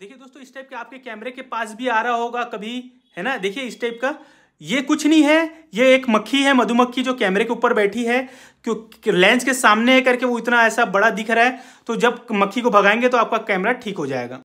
देखिए दोस्तों इस टाइप के आपके कैमरे के पास भी आ रहा होगा कभी है ना देखिए इस टाइप का ये कुछ नहीं है ये एक मक्खी है मधुमक्खी जो कैमरे के ऊपर बैठी है क्योंकि लेंस के सामने करके वो इतना ऐसा बड़ा दिख रहा है तो जब मक्खी को भगाएंगे तो आपका कैमरा ठीक हो जाएगा